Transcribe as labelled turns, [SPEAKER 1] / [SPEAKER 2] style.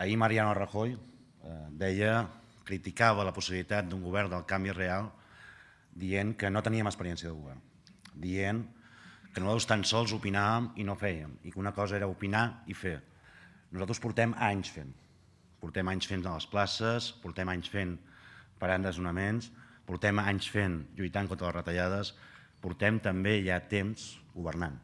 [SPEAKER 1] Ahir Mariano Rajoy eh, deia, criticava la possibilitat d'un govern del canvi real dient que no teníem experiència de govern, dient que nosaltres tan sols opinàvem i no fèiem, i que una cosa era opinar i fer. Nosaltres portem anys fent. Portem anys fent a les places, portem anys fent parant desnonaments, portem anys fent lluitant contra les retallades, portem també ja temps governant.